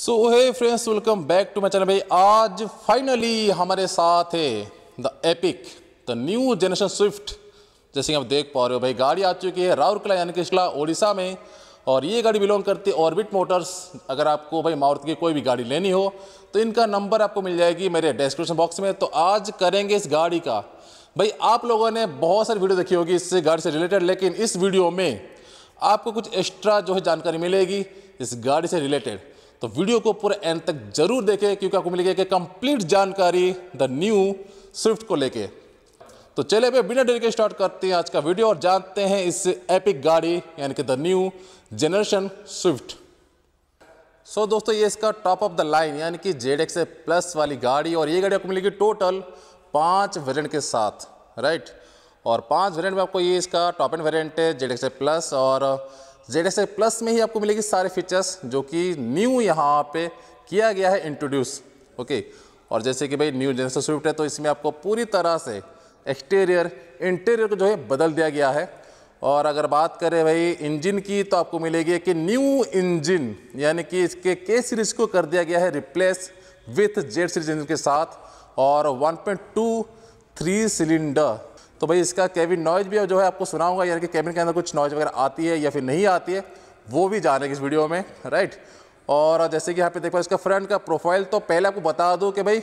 So hey friends welcome back to my channel भाई आज finally हमारे साथ है the epic the new generation Swift जैसे कि आप देख पा रहे हो भाई गाड़ी आ चुकी है राउरकला यानी किशला ओडिशा में और ये गाड़ी बिलोंग करती है ऑर्बिट मोटर्स अगर आपको भाई मारुति की कोई भी गाड़ी लेनी हो तो इनका नंबर आपको मिल जाएगी मेरे डिस्क्रिप्शन बॉक्स में तो आज करेंगे इस गाड़ी का भाई आप लोगों ने बहुत सारी वीडियो देखी होगी इससे गाड़ी से रिलेटेड लेकिन इस वीडियो में आपको कुछ एक्स्ट्रा जो है जानकारी मिलेगी इस गाड़ी से रिलेटेड तो वीडियो को पूरे एंड तक जरूर देखें क्योंकि आपको मिलेगी एक कंप्लीट जानकारी द न्यू स्विफ्ट को लेके तो चले भाई बिना डेरी के स्टार्ट करते हैं आज का वीडियो और जानते हैं इस एपिक गाड़ी यानी कि the new generation Swift so so, दोस्तों ये इसका टॉप ऑफ द लाइन यानी कि जेड एक्स प्लस वाली गाड़ी और ये गाड़ी आपको मिलेगी टोटल पाँच वेरियंट के साथ राइट और पाँच वेरियंट में आपको ये इसका टॉप एंड वेरियंट है जेड एक्स प्लस और जेड एस प्लस में ही आपको मिलेगी सारे फीचर्स जो कि न्यू यहाँ पे किया गया है इंट्रोड्यूस ओके और जैसे कि भाई न्यू जनरेशन स्विफ्ट है तो इसमें आपको पूरी तरह से एक्सटीरियर इंटीरियर को जो है बदल दिया गया है और अगर बात करें भाई इंजन की तो आपको मिलेगी कि न्यू इंजन यानी कि इसके के सीरीज़ को कर दिया गया है replace with Z series engine के साथ और 1.2 थ्री सिलेंडर तो भाई इसका कैबिन नॉइज भी जो है आपको सुनाऊंगा यानी कि केबिन के अंदर कुछ नॉइज वगैरह आती है या फिर नहीं आती है वो भी जानेंगे इस वीडियो में राइट और जैसे कि यहाँ पे देखो इसका फ्रंट का प्रोफाइल तो पहले आपको बता दूँ कि भाई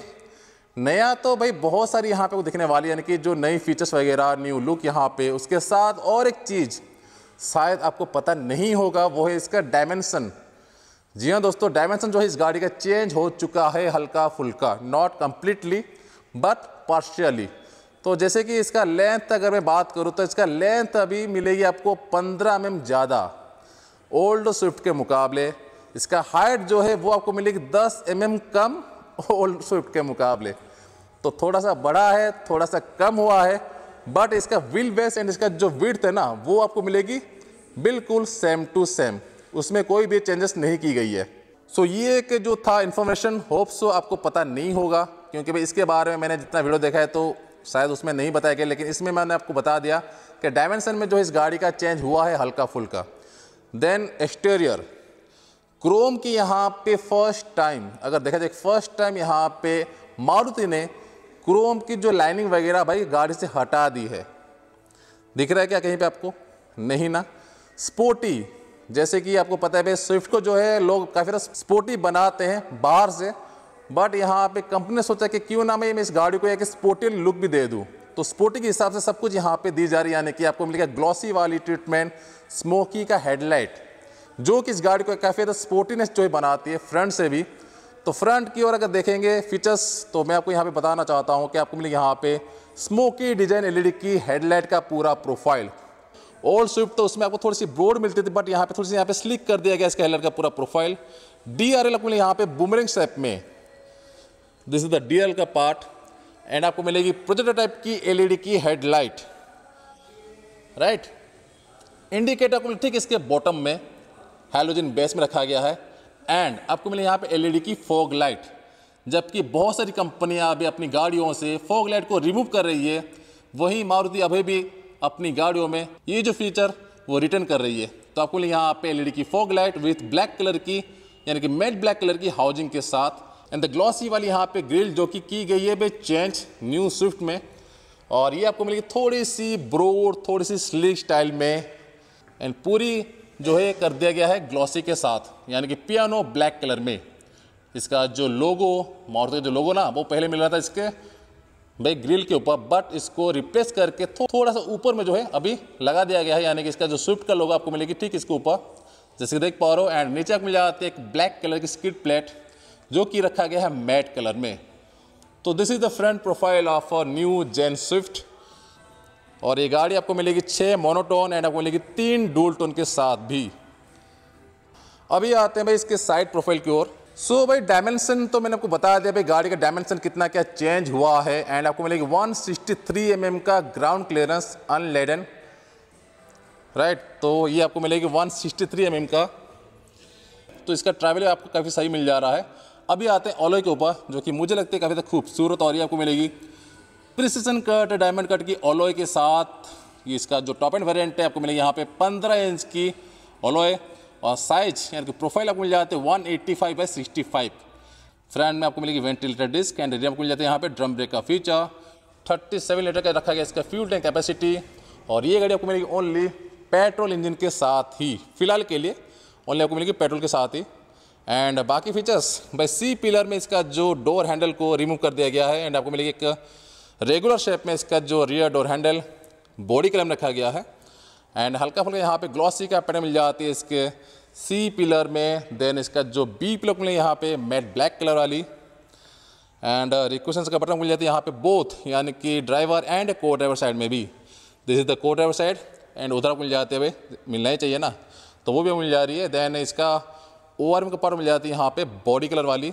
नया तो भाई बहुत सारी यहाँ पे दिखने वाली यानी कि जो नई फीचर्स वगैरह न्यू लुक यहाँ पे उसके साथ और एक चीज़ शायद आपको पता नहीं होगा वो है इसका डायमेंसन जी हाँ दोस्तों डायमेंसन जो है इस गाड़ी का चेंज हो चुका है हल्का फुल्का नॉट कम्प्लीटली बट पार्शियली तो जैसे कि इसका लेंथ अगर मैं बात करूँ तो इसका लेंथ अभी मिलेगी आपको 15 एम ज़्यादा ओल्ड स्विफ्ट के मुकाबले इसका हाइट जो है वो आपको मिलेगी 10 एम कम ओल्ड स्विफ्ट के मुकाबले तो थोड़ा सा बड़ा है थोड़ा सा कम हुआ है बट इसका व्हील बेस एंड इसका जो विर्थ है ना वो आपको मिलेगी बिल्कुल सेम टू सेम उसमें कोई भी चेंजेस नहीं की गई है सो so, ये एक जो था इन्फॉर्मेशन होप्स तो आपको पता नहीं होगा क्योंकि भाई इसके बारे में मैंने जितना वीडियो देखा है तो शायद उसमें नहीं बताया गया लेकिन इसमें मैंने आपको बता दिया कि डायमेंशन में जो इस गाड़ी का चेंज हुआ है हल्का फुल्का देन एक्सटेरियर क्रोम की यहाँ पे फर्स्ट टाइम अगर देखा जाए फर्स्ट टाइम यहाँ पे मारुति ने क्रोम की जो लाइनिंग वगैरह भाई गाड़ी से हटा दी है दिख रहा है क्या कहीं पे आपको नहीं ना स्पोर्टी जैसे कि आपको पता है भाई स्विफ्ट को जो है लोग काफ़ी स्पोर्टी बनाते हैं बाहर से बट यहाँ पे कंपनी ने सोचा कि क्यों ना मैं इस गाड़ी को एक स्पोर्टी लुक भी दे दूँ तो स्पोर्टी के हिसाब से सब कुछ यहाँ पे दी जा रही है यानी कि आपको मिलेगा ग्लॉसी वाली ट्रीटमेंट स्मोकी का हेडलाइट जो कि इस गाड़ी को काफ़ी ज़्यादा स्पोर्टीनेस जो बनाती है फ्रंट से भी तो फ्रंट की ओर अगर देखेंगे फीचर्स तो मैं आपको यहाँ पे बताना चाहता हूँ कि आपको मिलेगी यहाँ पे स्मोकी डिजाइन एलईडी की हेडलाइट का पूरा प्रोफाइल ओल्ड स्विफ्ट तो उसमें आपको थोड़ी सी ब्रोड मिलती थी बट यहाँ पे थोड़ी सी यहाँ पे स्लिक कर दिया गया इसका हेडलाइट का पूरा प्रोफाइल डी आर एल आपको यहाँ पे बुमरिंग शेप में दिस इज द डीएल का पार्ट एंड आपको मिलेगी प्रोजेक्टर टाइप की एलईडी e की हेडलाइट राइट इंडिकेटर को ठीक इसके बॉटम में हाइड्रोजन बेस में रखा गया है एंड आपको मिले यहाँ पे एलईडी e की फॉग लाइट जबकि बहुत सारी कंपनियां अभी अपनी गाड़ियों से फॉग लाइट को रिमूव कर रही है वही मारुति अभी भी अपनी गाड़ियों में ये जो फीचर वो रिटर्न कर रही है तो आपको यहाँ पे एलईडी e की fog light with black colour की यानी कि मेट ब्लैक कलर की हाउजिंग के साथ एंड द ग्लॉसी वाली यहाँ पे ग्रिल जो कि की गई है भाई चेंज न्यू स्विफ्ट में और ये आपको मिलेगी थोड़ी सी ब्रोड थोड़ी सी स्लिक स्टाइल में एंड पूरी जो है कर दिया गया है ग्लॉसी के साथ यानी कि पियानो ब्लैक कलर में इसका जो लोगो मारुति का जो लोगो ना वो पहले मिल रहा था इसके भाई ग्रिल के ऊपर बट इसको रिप्लेस करके थो, थोड़ा सा ऊपर में जो है अभी लगा दिया गया है यानी कि इसका जो स्विफ्ट का लोगो आपको मिलेगी ठीक इसके ऊपर जैसे देख पा रहे हो एंड नीचे आपको मिल जाती है एक ब्लैक कलर की स्किट प्लेट जो कि रखा गया है मैट कलर में तो this is the front profile of a new gen Swift और ये गाड़ी आपको मिलेगी छः मोनोटोन एंड आपको मिलेगी तीन डूल टोन के साथ भी अभी आते हैं भाई इसके साइड प्रोफाइल की ओर सो so, भाई डायमेंशन तो मैंने आपको बता दिया भाई गाड़ी का डायमेंशन कितना क्या चेंज हुआ है एंड आपको मिलेगी 163 सिक्सटी mm का ग्राउंड क्लियरेंस अनलेडन राइट तो ये आपको मिलेगी 163 सिक्सटी mm का तो इसका ट्रैवल आपको काफ़ी सही मिल जा रहा है अभी आते हैं ऑलॉय के ऊपर जो कि मुझे लगता है काफ़ी तक खूबसूरत और ये आपको मिलेगी प्रिसीजन कट डायमंड कट की ओलोए के साथ ये इसका जो टॉप एंड वेरियंट है आपको मिलेगी यहाँ पे पंद्रह इंच की ओलोए और साइज यानी कि प्रोफाइल आपको मिल जाते हैं one eighty five by sixty five front में आपको मिलेगी वेंटिलेटर डिस्क एंड रेडियम आपको मिल जाते हैं यहाँ पे ड्रम ब्रेक का फीचर थर्टी सेवन लीटर का रखा गया इसका फ्यूल टैंक कैपेसिटी और ये गाड़ी आपको मिलेगी ओनली पेट्रोल इंजन के साथ ही फिलहाल के लिए ओनली आपको मिलेगी पेट्रोल के साथ ही एंड बाकी फीचर्स भाई सी पिलर में इसका जो डोर हैंडल को रिमूव कर दिया गया है एंड आपको मिलेगी एक रेगुलर शेप में इसका जो रियर डोर हैंडल बॉडी कलम रखा गया है एंड हल्का फुल्का यहाँ पे ग्लॉसी का पैटर्न मिल जाती है इसके सी पिलर में देन इसका जो बी पिलर मिले यहाँ पे मेट ब्लैक कलर वाली एंड रिक्वेशन का बटन मिल जाती है यहाँ पे बोथ यानी कि driver and co driver side में भी this is the co driver side and उधर मिल जाते हुए मिलना ही चाहिए ना तो वो भी मिल जा रही है देन इसका ओ आर एम के ऊपर मिल जाती है यहाँ पे बॉडी कलर वाली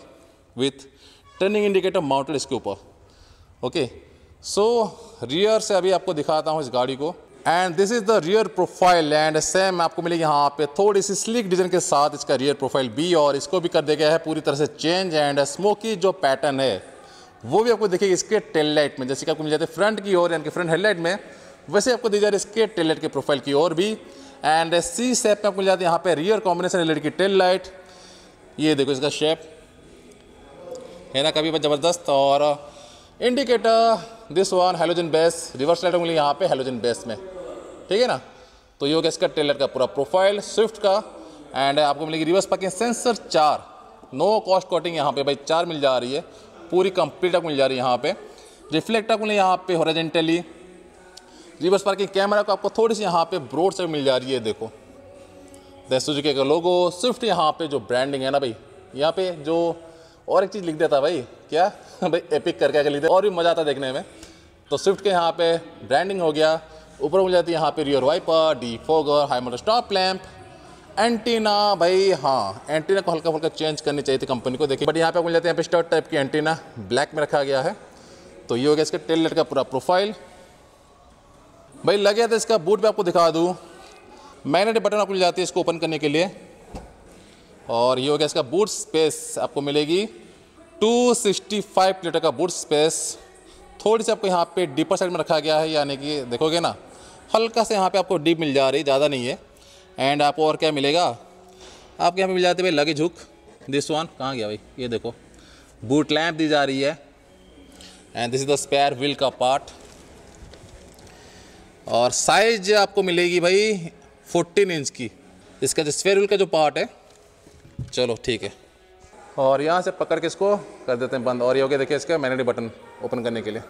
विथ टर्निंग इंडिकेटर माउंटेड इसके ऊपर ओके सो रियर से अभी आपको दिखाता हूँ इस गाड़ी को and this is the rear profile and same आपको मिलेगी यहाँ पे थोड़ी सी स्लिक डिजाइन के साथ इसका रियर प्रोफाइल बी और इसको भी कर दिया गया है पूरी तरह से चेंज एंड स्मोकी जो पैटर्न है वो भी आपको दिखेगी इसके टेल लाइट में जैसे कि आपको मिल जाती है फ्रंट की ओर यानी कि फ्रंट हेडलाइट में वैसे आपको दी जा रही है इसके टेल लाइट के प्रोफाइल की ओर भी एंड सी शेप में आपको मिल जाती है यहाँ पे रियर कॉम्बिनेशन एलईडी की टेल लाइट ये देखो इसका शेप है ना कभी बहुत ज़बरदस्त और indicator this one halogen base reverse light मिली यहाँ पे हेलोजन बेस में ठीक है ना तो ये हो गया इसका टेल लाइट का पूरा प्रोफाइल स्विफ्ट का एंड आपको मिलेगी रिवर्स पार्किंग सेंसर चार नो कॉस्ट कॉटिंग यहाँ पे भाई चार मिल जा रही है पूरी कंप्लीट आपको मिल जा रही है यहाँ पे रिफ्लेक्ट आपको मिले यहाँ पे हॉरिजेंटली रिवर्स पार्किंग कैमरा को आपको थोड़ी सी यहाँ पे ब्रोड से मिल जा रही है देखो सुजुकी का लोगो स्विफ्ट यहाँ पे जो ब्रांडिंग है ना भाई यहाँ पे जो और एक चीज़ लिख देता भाई क्या भाई एपिक करके लिख देता और भी मज़ा आता देखने में तो स्विफ्ट के यहाँ पे ब्रांडिंग हो गया ऊपर मिल जाती है यहाँ पे rear wiper defogger high motor stop lamp antenna भाई हाँ एंटीना को हल्का फुल्का चेंज करनी चाहिए थी कंपनी को देखिए बट यहाँ पे मिल जाते हैं यहाँ पे स्टर्ट टाइप की एंटीना ब्लैक में रखा गया है तो ये हो गया इसके टेल का पूरा प्रोफाइल भाई लगे तो इसका बूट भी आपको दिखा दूँ मैंने बटन आपको मिल जाती है इसको ओपन करने के लिए और ये हो गया इसका बूट स्पेस आपको मिलेगी 265 लीटर का बूट स्पेस थोड़ी सी आपको यहाँ पे डीपर साइड में रखा गया है यानी कि देखोगे ना हल्का से यहाँ पे आपको डीप मिल जा रही है ज़्यादा नहीं है एंड आपको और क्या मिलेगा आपके यहाँ पे मिल जाते भाई लगेज हुक दिस वन कहाँ गया भाई ये देखो बूट लैंप दी जा रही है and this is the spare wheel का पार्ट और साइज आपको मिलेगी भाई 14 इंच की इसका जो स्पेयर का जो पार्ट है चलो ठीक है और यहाँ से पकड़ के इसको कर देते हैं बंद और ये हो गया देखिए इसका मैग्नेटिक बटन ओपन करने के लिए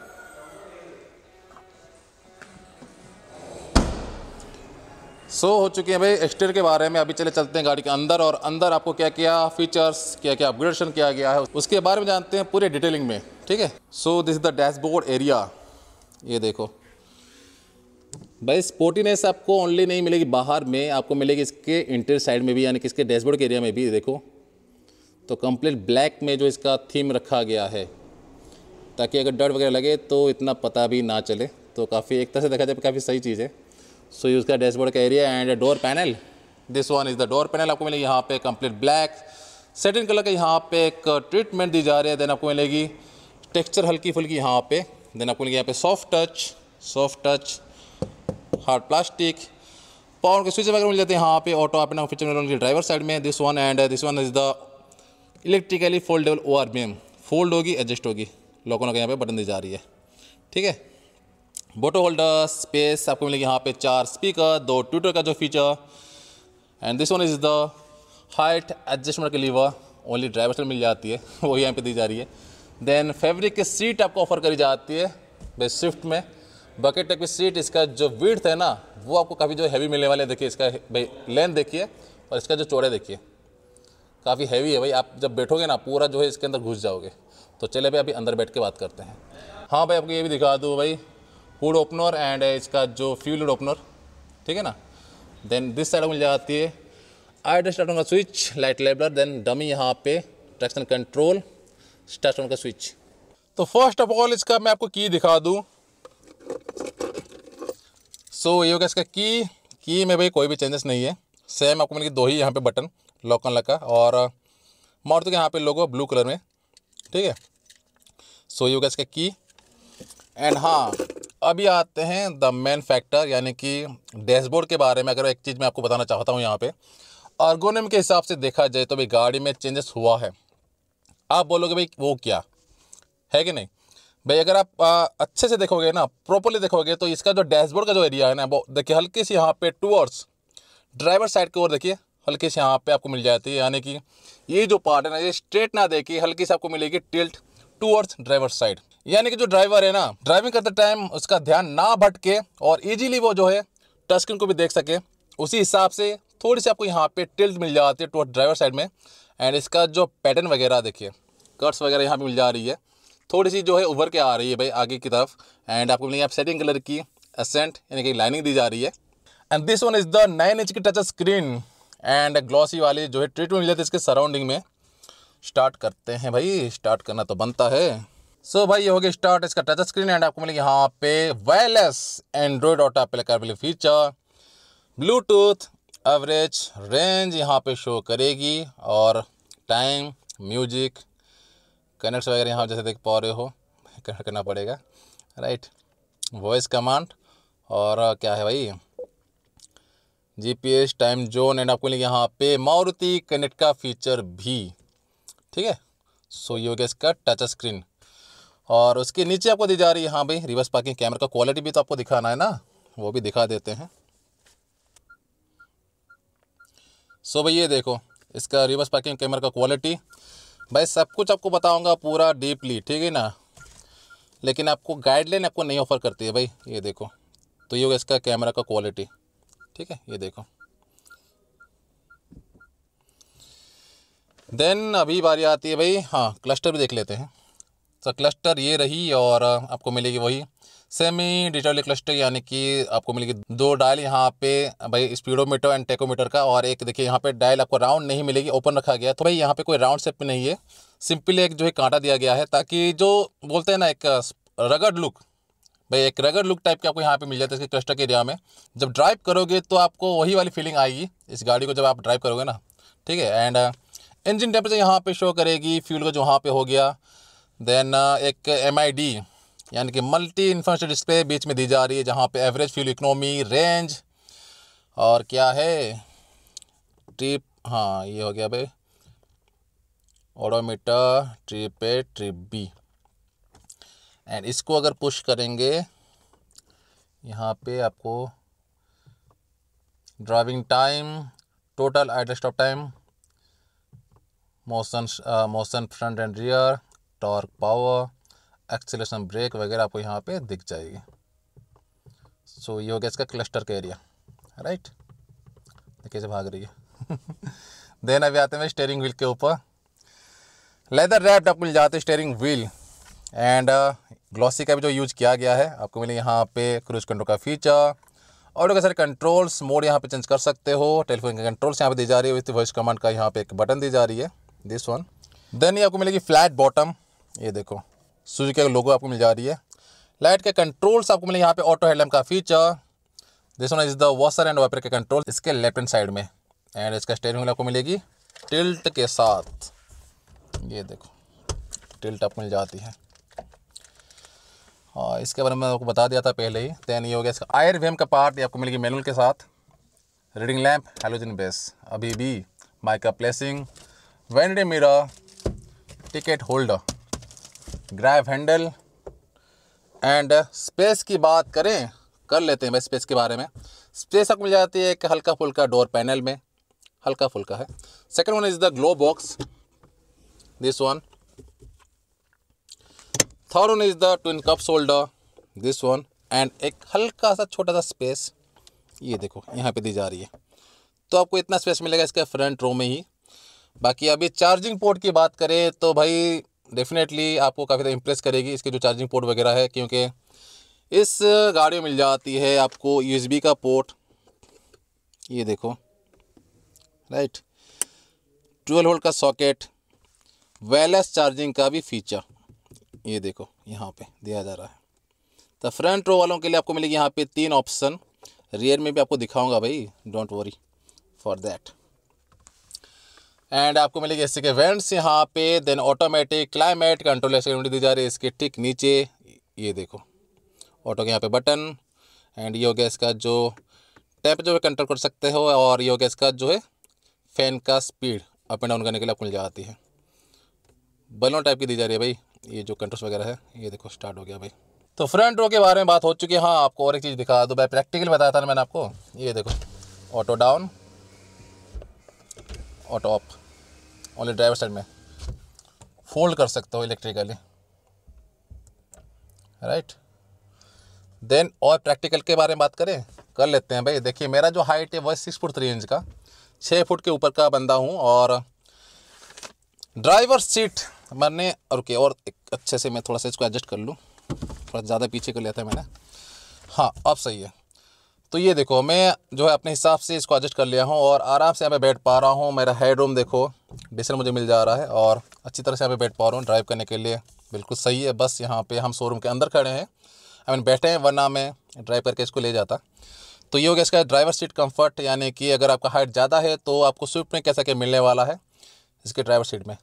सो so, हो चुके हैं भाई एक्सटेर के बारे में अभी चले चलते हैं गाड़ी के अंदर और अंदर आपको क्या क्या फीचर्स क्या क्या अपग्रेडेशन किया गया है उसके बारे में जानते हैं पूरे डिटेलिंग में ठीक है so this is the dashboard area ये देखो भाई स्पोर्टीनेस आपको ओनली नहीं मिलेगी बाहर में आपको मिलेगी इसके इंटर साइड में भी यानी कि इसके डैशबोर्ड के एरिया में भी देखो तो कंप्लीट ब्लैक में जो इसका थीम रखा गया है ताकि अगर डर वगैरह लगे तो इतना पता भी ना चले तो काफ़ी एक तरह से देखा जाए तो काफ़ी सही चीज़ है सो so, इसका डैशबोर्ड का area and door panel this one is the door panel आपको मिलेगी यहाँ पर कम्प्लीट ब्लैक सेटिन कलर का यहाँ पर एक ट्रीटमेंट दी जा रही है देन आपको मिलेगी टेक्स्चर हल्की फुल्की यहाँ पे देन आपको मिलेगी यहाँ पे soft touch soft touch hard plastic power के स्विच वगैरह मिल जाते हैं यहाँ पे ऑटो अपना फीचर मिल ड्राइवर साइड में this one and this one is the electrically foldable O R V M fold होगी एडजस्ट होगी लोगों ने यहाँ पे बटन दी जा रही है ठीक है बोटो होल्डर स्पेस आपको मिलेगी यहाँ पे चार स्पीकर दो ट्विटर का जो feature and this one is the height adjustment के वह ओनली ड्राइवर से मिल जाती है वो यहाँ पे दी जा रही है देन फेब्रिक की सीट आपको ऑफर करी जाती है बेस्ट स्विफ्ट में बकेट टाइप की सीट इसका जो विड्थ है ना वो आपको काफ़ी जो हैवी मिलने वाले हैं देखिए इसका भाई लेंथ देखिए और इसका जो चौड़े देखिए काफ़ी हैवी है भाई आप जब बैठोगे ना पूरा जो है इसके अंदर घुस जाओगे तो चले भाई अभी अंदर बैठ के बात करते हैं हाँ भाई आपको ये भी दिखा दूँ भाई हुड ओपनर एंड इसका जो फ्यूल ओपनर ठीक है ना देन दिस साइड मिल जाती है आई स्टार्ट का स्विच लाइट लेबलर देन डमी यहाँ पे ट्रैक्शन कंट्रोल स्टार्ट का स्विच तो फर्स्ट ऑफ ऑल इसका मैं आपको की दिखा दूँ सो ये होगा इसका की की में भाई कोई भी चेंजेस नहीं है सेम आपको मिलेगी दो ही यहाँ पे बटन लॉक ऑन लगा और मारुति तो का यहाँ पे लोगो ब्लू कलर में ठीक है सो ये होगा इसका की एंड हाँ अभी आते हैं द मेन फैक्टर यानी कि डैशबोर्ड के बारे में अगर एक चीज़ मैं आपको बताना चाहता हूँ यहाँ पर आर्गोनम के हिसाब से देखा जाए तो भाई गाड़ी में चेंजेस हुआ है आप बोलोगे भाई वो क्या है कि नहीं भाई अगर आप आ, अच्छे से देखोगे ना प्रॉपरली देखोगे तो इसका जो डैशबोर्ड का जो एरिया है ना वो देखिए हल्के से यहाँ पे टूअर्स ड्राइवर साइड की ओर देखिए हल्के से यहाँ पे आपको मिल जाती है यानी कि ये जो पार्ट है ना ये स्ट्रेट ना देखिए हल्की से आपको मिलेगी टिल्ट टूवर्ड्स ड्राइवर साइड यानी कि जो ड्राइवर है ना ड्राइविंग करते टाइम उसका ध्यान ना भटके और ईजिली वो जो है टस्किन को भी देख सके उसी हिसाब से थोड़ी सी आपको यहाँ पर टिल्ट मिल जाती है टूवर्ड ड्राइवर साइड में एंड इसका जो पैटर्न वगैरह देखिए कट्स वगैरह यहाँ पर मिल जा रही है थोड़ी सी जो है उभर के आ रही है भाई आगे की तरफ एंड आपको मिलेगी आप सेटिंग कलर की असेंट यानी कि लाइनिंग दी जा रही है and this one is the nine inch की टच स्क्रीन एंड ग्लॉसी वाली जो है ट्रीटमेंट मिल जाती है इसके सराउंडिंग में स्टार्ट करते हैं भाई स्टार्ट करना तो बनता है सो so भाई ये हो गया स्टार्ट इसका टच स्क्रीन एंड आपको मिलेगी यहाँ पे wireless Android auto Apple CarPlay feature Bluetooth average range यहाँ पे शो करेगी और टाइम म्यूजिक कनेक्ट्स वगैरह यहाँ जैसे देख पा रहे हो कनेक्ट करना पड़ेगा राइट वॉइस कमांड और क्या है भाई जीपीएस टाइम जोन एंड आपको मिलेगा यहाँ पे मारुति कनेक्ट का फीचर भी ठीक है सो ये हो गया इसका टच स्क्रीन और उसके नीचे आपको दी जा रही है हाँ भाई रिवर्स पार्किंग कैमरा का क्वालिटी भी तो आपको दिखाना है ना वो भी दिखा देते हैं सो भाई ये देखो इसका रिवर्स पार्किंग कैमरा का क्वालिटी भाई सब कुछ आपको बताऊंगा पूरा डीपली ठीक है ना लेकिन आपको गाइडलाइन आपको नहीं ऑफर करती है भाई ये देखो तो ये होगा इसका कैमरा का क्वालिटी ठीक है ये देखो देन अभी बारी आती है भाई हाँ क्लस्टर भी देख लेते हैं तो क्लस्टर ये रही और आपको मिलेगी वही सेमी डिजिटल क्लस्टर यानी कि आपको मिलेगी दो डायल यहाँ पे भाई स्पीडोमीटर एंड टेकोमीटर का और एक देखिए यहाँ पे डायल आपको राउंड नहीं मिलेगी ओपन रखा गया तो भाई यहाँ पे कोई राउंड शेप नहीं है सिंपल एक जो है कांटा दिया गया है ताकि जो बोलते हैं ना एक रगड़ uh, लुक भाई एक रगड़ लुक टाइप के आपको यहाँ पे मिल जाता है इसके क्लस्टर के एरिया में जब ड्राइव करोगे तो आपको वही वाली फीलिंग आएगी इस गाड़ी को जब आप ड्राइव करोगे ना ठीक है एंड इंजन टेम्परेचर यहाँ पे शो करेगी फ्यूल का जो वहाँ पे हो गया देन uh, एक एम आई डी यानी कि मल्टी इन्फ्रेंशन डिस्प्ले बीच में दी जा रही है जहाँ पे एवरेज फ्यूल इकोनॉमी रेंज और क्या है ट्रिप हाँ ये हो गया भाई odometer trip A trip B and इसको अगर पुश करेंगे यहाँ पे आपको driving time total idle stop time motion motion front and rear torque power acceleration brake वगैरह आपको यहाँ पे दिख जाएगी सो so, ये हो गया इसका क्लस्टर का एरिया राइट कैसे भाग रही है देन अभी आते हैं स्टेयरिंग व्हील के ऊपर लेदर रैप्ड आपको मिल जाते हैं स्टेयरिंग व्हील एंड ग्लॉसी का भी जो यूज़ किया गया है आपको मिले यहाँ पे क्रूज कंट्रोल का फीचर और सारे कंट्रोल्स मोड यहाँ पे चेंज कर सकते हो टेलीफोन के कंट्रोल्स यहाँ पे दी जा रही है वॉइस कमांड का यहाँ पे एक बटन दी जा रही है दिस वन देन ये आपको मिलेगी फ्लैट बॉटम ये देखो सुजुकी का लोगो आपको मिल जा रही है लाइट के कंट्रोल्स आपको मिले यहाँ पे ऑटो हेडलैम्प का feature this one is the washer and wiper के कंट्रोल इसके लेफ्ट हैंड साइड में एंड इसका स्टेयरिंग आपको मिलेगी टिल्ट के साथ ये देखो टिल्ट आपको मिल जाती है और हाँ, इसके बारे में आपको बता दिया था पहले ही देन ये हो गया इसका आयर वेम का पार्ट आपको मिलेगी मैनुअल के साथ रीडिंग लैम्प हेलोजन बेस अभी भी माइका प्लेसिंग वेंडे mirror ticket holder grab handle and space की बात करें कर लेते हैं भाई स्पेस के बारे में स्पेस आपको मिल जाती है एक हल्का फुल्का डोर पैनल में हल्का फुल्का है second one is the glove box this one third one is the twin cup holder this one and एक हल्का सा छोटा सा स्पेस ये देखो यहाँ पे दी जा रही है तो आपको इतना स्पेस मिलेगा इसके फ्रंट रो में ही बाकी अभी चार्जिंग पोर्ट की बात करें तो भाई डेफिनेटली आपको काफ़ी ज़्यादा इम्प्रेस करेगी इसके जो चार्जिंग पोर्ट वगैरह है क्योंकि इस गाड़ी में मिल जाती है आपको यूएसबी का पोर्ट ये देखो राइट ट्वेल्व होल्ड का सॉकेट वायरलेस चार्जिंग का भी फीचर ये देखो यहाँ पे दिया जा रहा है तो फ्रंट रो वालों के लिए आपको मिलेगी यहाँ पे तीन ऑप्शन रियर में भी आपको दिखाऊंगा भाई don't worry for that and आपको मिलेगी के वेंट्स यहाँ पे then automatic climate control experiment दी जा रही है इसके ठीक नीचे ये देखो ऑटो के यहाँ पे बटन एंड ये हो गया इसका जो टैप जो है कंट्रोल कर सकते हो और ये हो गया इसका जो है फ़ैन का स्पीड अप एंड डाउन करने के लिए आपको मिल जाती है बलों टाइप की दी जा रही है भाई ये जो कंट्रोल्स वगैरह है ये देखो स्टार्ट हो गया भाई तो फ्रंट रो के बारे में बात हो चुकी है हाँ आपको और एक चीज़ दिखा दो भाई प्रैक्टिकल बताया था ना मैंने आपको ये देखो auto down auto off only driver side में फोल्ड कर सकते हो इलेक्ट्रिकली राइट देन और प्रैक्टिकल के बारे में बात करें कर लेते हैं भाई देखिए मेरा जो हाइट है वह सिक्स फुट थ्री इंच का छः फुट के ऊपर का बंदा हूँ और ड्राइवर सीट मैंने के और एक अच्छे से मैं थोड़ा सा इसको एडजस्ट कर लूँ थोड़ा ज़्यादा पीछे कर लिया था मैंने हाँ अब सही है तो ये देखो मैं जो है अपने हिसाब से इसको एडजस्ट कर लिया हूँ और आराम से यहाँ पे बैठ पा रहा हूँ मेरा हेड रूम देखो डिसन मुझे मिल जा रहा है और अच्छी तरह से यहाँ पे बैठ पा रहा हूँ ड्राइव करने के लिए बिल्कुल सही है बस यहाँ पे हम शोरूम के अंदर खड़े हैं आई मीन बैठे हैं वरना मैं ड्राइव करके इसको ले जाता तो ये हो गया इसका ड्राइवर सीट कम्फ़र्ट यानी कि अगर आपका हाइट ज़्यादा है तो आपको स्विफ्ट में कैसा क्या मिलने वाला है इसके ड्राइवर सीट में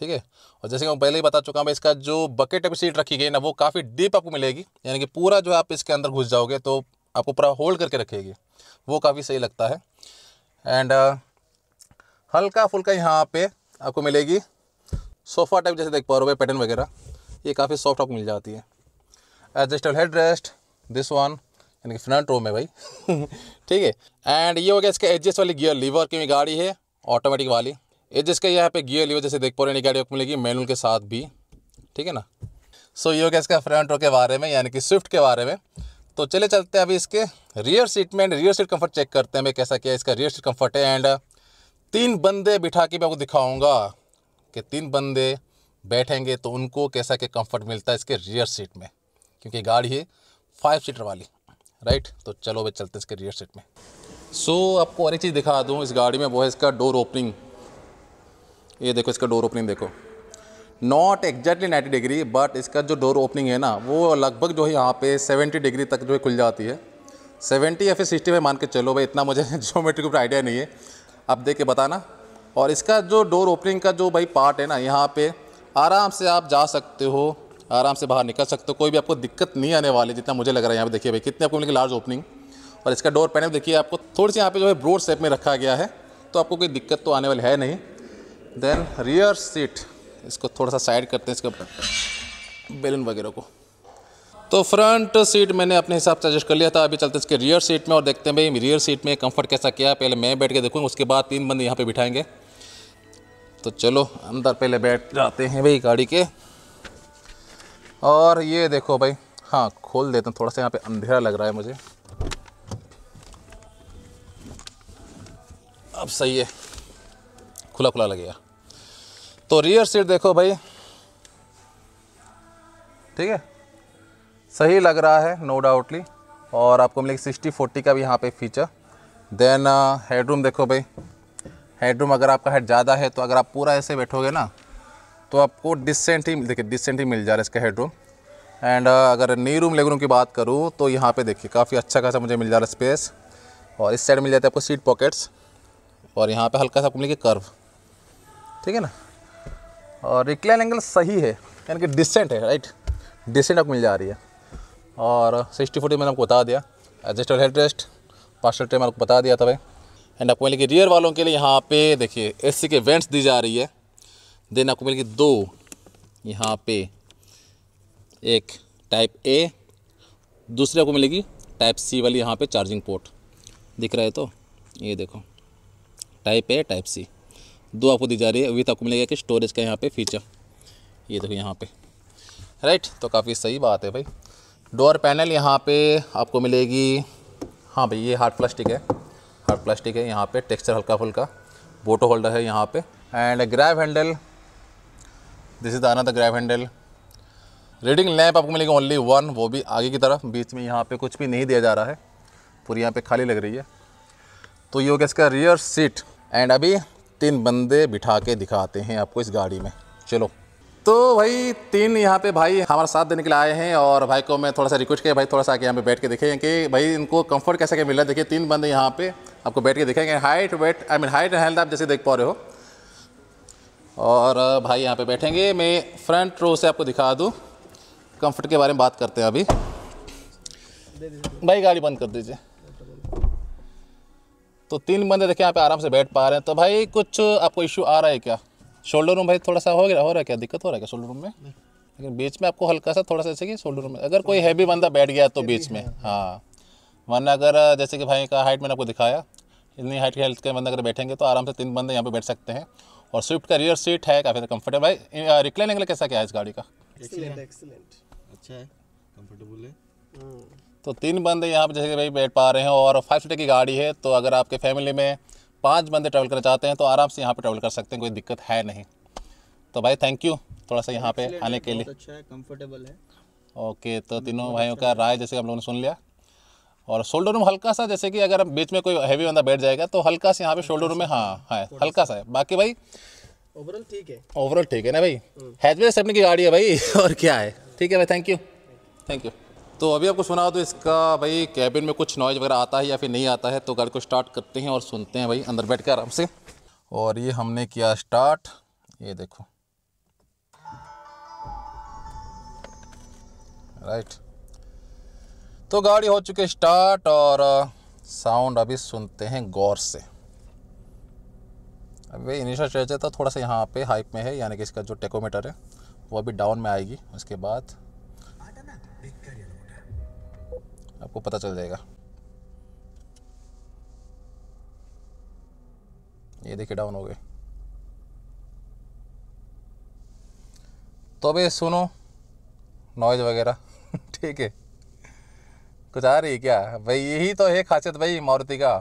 ठीक है और जैसे कि मैं पहले ही बता चुका हूँ इसका जो बकेट अभी सीट रखी गई ना वो काफ़ी डीप आपको मिलेगी यानी कि पूरा जो आप इसके अंदर घुस जाओगे तो आपको पूरा होल्ड करके रखेगी वो काफ़ी सही लगता है एंड uh, हल्का फुल्का यहाँ पे आपको मिलेगी सोफ़ा टाइप जैसे देख पा रहे हो पैटर्न वगैरह ये काफ़ी सॉफ्ट आपको मिल जाती है adjustable head rest this one यानी कि फ्रंट रो में भाई ठीक है एंड ये हो गया इसके एडजस्ट वाली गियर लीवर की गाड़ी है ऑटोमेटिक वाली एडजस्ट का यहाँ पे गियर लीवर जैसे देख पा रहे हैं गाड़ी आपको मिलेगी मैनुअल के साथ भी ठीक है ना सो so, ये हो गया इसका फ्रंट रो के बारे में यानी कि स्विफ्ट के बारे में तो चले चलते हैं अभी इसके रियर सीट में रियर सीट कंफर्ट चेक करते हैं मैं कैसा किया इसका रियर सीट कंफर्ट है एंड तीन बंदे बिठा के मैं आपको दिखाऊंगा कि तीन बंदे बैठेंगे तो उनको कैसा क्या कंफर्ट मिलता है इसके रियर सीट में क्योंकि गाड़ी है फाइव सीटर वाली राइट तो चलो भाई चलते हैं इसके रियर सीट में सो so, आपको और एक चीज़ दिखा दूँ इस गाड़ी में वो है इसका डोर ओपनिंग ये देखो इसका डोर ओपनिंग देखो not exactly ninety degree but इसका जो डोर ओपनिंग है ना वो लगभग जो है यहाँ पे सेवेंटी डिग्री तक जो है खुल जाती है सेवेंटी या फिर सिक्सटी में मान के चलो भाई इतना मुझे जोमेट्री का आइडिया नहीं है आप देख के बताना और इसका जो डोर ओपनिंग का जो भाई पार्ट है ना यहाँ पर आराम से आप जा सकते हो आराम से बाहर निकल सकते हो कोई भी आपको दिक्कत नहीं आने वाली जितना मुझे लग रहा है यहाँ पे देखिए भाई कितने आपको मिलेगी लार्ज ओपनिंग और इसका डोर पैनल देखिए आपको थोड़ी सी यहाँ पे जो है ब्रोड शेप में रखा गया है तो आपको कोई दिक्कत तो आने वाली है नहीं देन रियर सीट इसको थोड़ा सा साइड करते हैं इसका बैलून वगैरह को तो फ्रंट सीट मैंने अपने हिसाब से एडजस्ट कर लिया था अभी चलते इसके रियर सीट में और देखते हैं भाई रियर सीट में कंफर्ट कैसा किया पहले मैं बैठ के देखूँ उसके बाद तीन बंदे यहाँ पे बिठाएंगे तो चलो अंदर पहले बैठ जाते हैं भाई गाड़ी के और ये देखो भाई हाँ खोल देते हैं थोड़ा सा यहाँ पर अंधेरा लग रहा है मुझे अब सही है खुला खुला लगेगा तो रियर सीट देखो भाई ठीक है सही लग रहा है नो डाउटली और आपको मिलेगी सिक्सटी फोर्टी का भी यहाँ पे फीचर देन हेडरूम देखो भाई हेडरूम अगर आपका हेड ज़्यादा है तो अगर आप पूरा ऐसे बैठोगे ना तो आपको डिसेंट ही देखिए डिसेंट ही मिल जा रहा है इसका हेडरूम एंड uh, अगर नी रूम लेग रूम की बात करूँ तो यहाँ पे देखिए काफ़ी अच्छा खासा मुझे मिल जा रहा है स्पेस और इस साइड मिल जाता है आपको सीट पॉकेट्स और यहाँ पे हल्का सा आपको मिलेगी कर्व ठीक है ना और रिक्लाइन एंगल सही है यानी कि डिसेंट है राइट डिसेंट आपको मिल जा रही है और सिक्सटी फोर्टी मैंने आपको बता दिया adjustable head rest parcel tray मैंने आपको बता दिया था भाई एंड आपको मिलेगी रियर वालों के लिए यहाँ पे देखिए एसी के वेंट्स दी जा रही है देन आपको मिलेगी दो यहाँ पे एक टाइप ए दूसरे आपको मिलेगी टाइप सी वाली यहाँ पे चार्जिंग पोर्ट दिख रहा है तो ये देखो टाइप ए टाइप सी दो आपको दी जा रही है विथ आपको मिलेगा कि स्टोरेज का यहाँ पे फीचर ये देखो यहाँ पे राइट तो काफ़ी सही बात है भाई डोर पैनल यहाँ पे आपको मिलेगी हाँ भाई ये हार्ड प्लास्टिक है हार्ड प्लास्टिक है यहाँ पे टेक्सचर हल्का फुल्का बोटो होल्डर है यहाँ पे and grab handle this is आना the grab handle reading lamp आपको मिलेगी ओनली वन वो भी आगे की तरफ बीच में यहाँ पर कुछ भी नहीं दिया जा रहा है पूरी यहाँ पर खाली लग रही है तो ये हो गया इसका रियर सीट एंड अभी तीन बंदे बिठा के दिखाते हैं आपको इस गाड़ी में चलो तो भाई तीन यहाँ पे भाई हमारे साथ देने के लिए आए हैं और भाई को मैं थोड़ा सा रिक्वेस्ट किया भाई थोड़ा सा आके यहाँ पे बैठ के देखें कि भाई इनको कंफर्ट कैसे क्या मिल रहा है देखिए तीन बंदे यहाँ पे आपको बैठ के दिखेंगे height weight I mean height and health आप जैसे देख पा रहे हो और भाई यहाँ पे बैठेंगे मैं फ्रंट रो से आपको दिखा दूँ कम्फर्ट के बारे में बात करते हैं अभी भाई गाड़ी बंद कर दीजिए तो तीन बंदे देखिए यहाँ पे आराम से बैठ पा रहे हैं तो भाई कुछ आपको इशू आ रहा है क्या शोल्डर रूम भाई थोड़ा सा हो गया हो रहा है क्या दिक्कत हो रहा है क्या शोल्डर रूम में लेकिन बीच में आपको हल्का सा थोड़ा सा जैसे कि शोल्डर रूम में अगर कोई हैवी बंदा बैठ गया तो बीच में हाँ।, हाँ वरना अगर जैसे कि भाई का हाइट मैंने आपको दिखाया इतनी हाइट के हेल्थ के बंदे अगर बैठेंगे तो आराम से तीन बंदे यहाँ पे बैठ सकते हैं और स्विफ्ट का रियर सीट है काफ़ी कम्फर्टेबल भाई रिक्लाइन एंगल कैसा क्या है इस गाड़ी का एक्सीलेंट अच्छा है कंफर्टेबल है हाँ। तो तीन बंदे यहाँ पर जैसे भाई बैठ पा रहे हैं और फाइव सीटर की गाड़ी है तो अगर आपके फैमिली में पाँच बंदे ट्रैवल करना चाहते हैं तो आराम से यहाँ पर ट्रैवल कर सकते हैं कोई दिक्कत है नहीं तो भाई थैंक यू थोड़ा सा यहाँ पे आने के लिए अच्छा है है ओके तो हम्म, तीनों भाइयों अच्छा का राय जैसे हम लोगों ने सुन लिया और शोल्डर रूम हल्का सा जैसे कि अगर बीच में कोई हैवी बंदा बैठ जाएगा तो हल्का सा यहाँ पे शोल्डर रूम में हाँ है हाँ, हल्का सा है बाकी भाई ओवरऑल ठीक है ओवरऑल ठीक है ना भाई हैचबैक हम्म। सेवन की गाड़ी है भाई और क्या है ठीक है भाई थैंक यू थैंक यू तो अभी आपको सुना तो इसका भाई कैबिन में कुछ नॉइज वगैरह आता है या फिर नहीं आता है तो गाड़ी को स्टार्ट करते हैं और सुनते हैं भाई अंदर बैठ के आराम से और ये हमने किया स्टार्ट ये देखो राइट तो गाड़ी हो चुकी है स्टार्ट और साउंड uh, अभी सुनते हैं गौर से अभी इनिशियल चर्चा था थोड़ा सा यहाँ पे हाइप में है यानी कि इसका जो टेकोमीटर है वो अभी डाउन में आएगी उसके बाद आपको पता चल जाएगा ये देखिए डाउन हो गए तो अभी सुनो नॉइज वगैरह ठीक है कुछ आ रही है क्या भाई यही तो है खासियत भाई मारुति का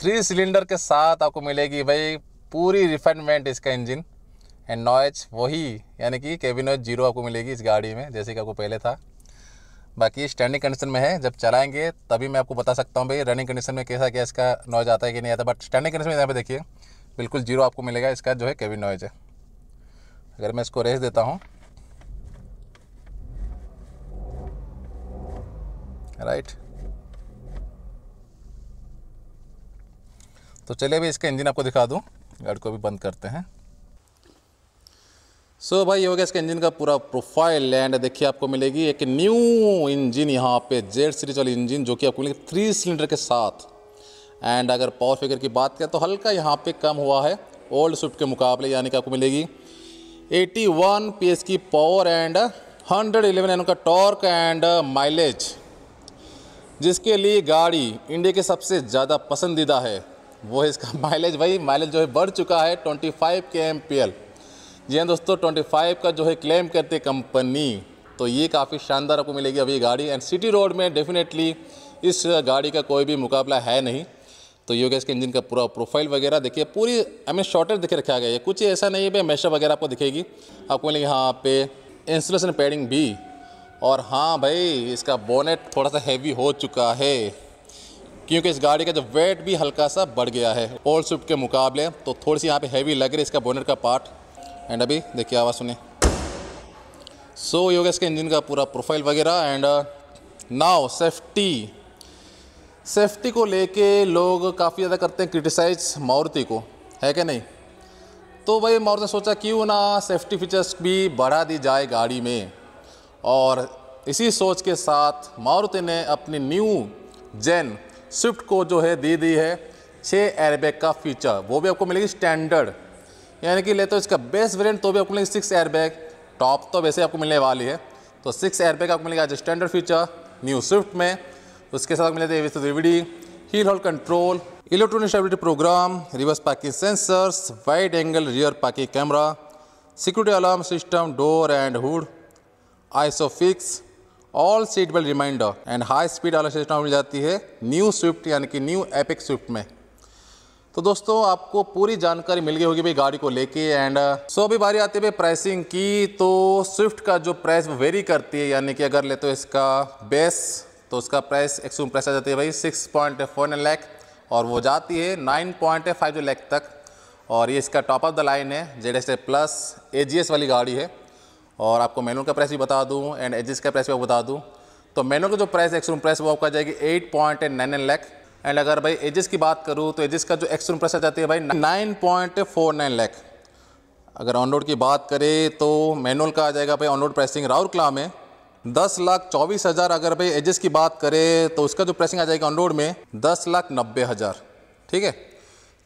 थ्री सिलेंडर के साथ आपको मिलेगी भाई पूरी रिफाइनमेंट इसका इंजन एंड नॉइज वही यानी कि केबिन जीरो आपको मिलेगी इस गाड़ी में जैसे कि आपको पहले था बाकी स्टैंडिंग कंडीशन में है जब चलाएंगे तभी मैं आपको बता सकता हूँ भाई रनिंग कंडीशन में कैसा क्या इसका नॉइज़ आता है कि नहीं आता बट स्टैंडिंग कंडीशन में यहाँ पे देखिए बिल्कुल जीरो आपको मिलेगा इसका जो है केविन नॉइज़ है अगर मैं इसको रेस देता हूँ राइट तो चलिए अभी इसका इंजन आपको दिखा दूँ गाड़ी को भी बंद करते हैं सो so भाई हो गया इसका इंजन का पूरा प्रोफाइल एंड देखिए आपको मिलेगी एक न्यू इंजन यहाँ पे जेड सीरीज वाली इंजन जो कि आपको मिलेगी थ्री सिलेंडर के साथ एंड अगर पावर फिगर की बात करें तो हल्का यहाँ पे कम हुआ है ओल्ड स्विफ्ट के मुकाबले यानी कि आपको मिलेगी 81 वन की पावर एंड 111 एन का टॉर्क एंड माइलेज जिसके लिए गाड़ी इंडिया के सबसे ज़्यादा पसंदीदा है वो है इसका माइलेज भाई माइलेज जो है बढ़ चुका है ट्वेंटी के एम जी हाँ दोस्तों 25 का जो है क्लेम करते कंपनी तो ये काफ़ी शानदार आपको मिलेगी अभी गाड़ी एंड सिटी रोड में डेफिनेटली इस गाड़ी का कोई भी मुकाबला है नहीं तो योगा इसके इंजन का पूरा प्रोफाइल वगैरह देखिए पूरी हमें शॉर्टेज दिखे रखा गया है कुछ ऐसा नहीं है भाई हमेशा वगैरह आपको दिखेगी आपको मिलेगी यहाँ पे इंसुलेशन पैडिंग भी और हाँ भाई इसका बोनेट थोड़ा सा हैवी हो चुका है क्योंकि इस गाड़ी का जो वेट भी हल्का सा बढ़ गया है ओल्ड स्विफ्ट के मुकाबले तो थोड़ी सी यहाँ पे हैवी लग रही है इसका बोनेट का पार्ट एंड अभी देखिए आवाज़ सुनिए सो so, योगेश के इंजन का पूरा प्रोफाइल वगैरह एंड नाव सेफ्टी सेफ्टी को लेके लोग काफ़ी ज़्यादा करते हैं क्रिटिसाइज मारुति को है क्या नहीं तो भाई मारुति ने सोचा क्यों ना सेफ्टी फीचर्स भी बढ़ा दी जाए गाड़ी में और इसी सोच के साथ मारुति ने अपनी न्यू जेन स्विफ्ट को जो है दे दी है छः एयरबैग का फीचर वो भी आपको मिलेगी स्टैंडर्ड यानी कि लेते हो इसका बेस्ट वेरिएंट तो भी आपको मिलेंगे सिक्स एयरबैग टॉप तो वैसे आपको मिलने वाली है तो सिक्स एयरबैग आपको मिलेगा as standard feature new Swift में उसके साथ मिले थे एवी hill hold control electronic stability program reverse parking sensors wide angle rear parking camera security alarm system door and hood ISOFIX all seat belt reminder and high speed वाला system मिल जाती है न्यू स्विफ्ट यानी कि new epic Swift में तो दोस्तों आपको पूरी जानकारी मिल गई होगी भाई गाड़ी को लेके एंड सो अभी बारी आती है भाई प्राइसिंग की तो स्विफ्ट का जो प्राइस वो वेरी करती है यानी कि अगर ले तो इसका बेस तो उसका प्राइस एक्सूम प्राइस आ जाती है भाई सिक्स पॉइंट फोर लैख और वो जाती है नाइन पॉइंट फाइव लैख तक और ये इसका टॉप ऑफ द लाइन है Z S plus A G S वाली गाड़ी है और आपको मैनुअल का प्राइस भी बता दूँ एंड एस का प्राइस भी आपको बता दूँ तो मैनुअल का जो प्राइस एक्सूम प्राइस वो आपका जाएगी eight point nine lakh and अगर भाई एजेस की बात करूँ तो एजेस का जो एक्सट्रीम प्राइस आ जाती है भाई nine point four nine lakh अगर ऑन रोड की बात करें तो मैनुअल का आ जाएगा भाई ऑन रोड प्राइसिंग राउरकला में दस लाख चौबीस हज़ार अगर भाई एजेस की बात करें तो उसका जो प्राइसिंग आ जाएगा ऑन रोड में दस लाख नब्बे हज़ार ठीक है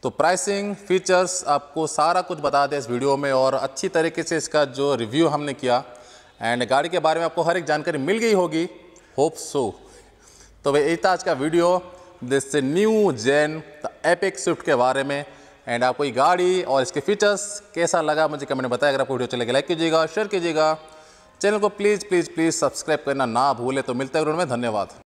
तो प्राइसिंग फीचर्स आपको सारा कुछ बता दें इस वीडियो में और अच्छी तरीके से इसका जो रिव्यू हमने किया एंड गाड़ी के बारे में आपको हर एक जानकारी मिल गई होगी होप सो तो भाई ये था आज का video this new gen epic Swift के बारे में एंड आपको ये गाड़ी और इसके फीचर्स कैसा लगा मुझे कमेंट में बताया अगर आपको वीडियो चलेगा लाइक कीजिएगा शेयर कीजिएगा चैनल को प्लीज़ प्लीज़ प्लीज़ सब्सक्राइब करना ना भूलें तो मिलते हैं उन्होंने धन्यवाद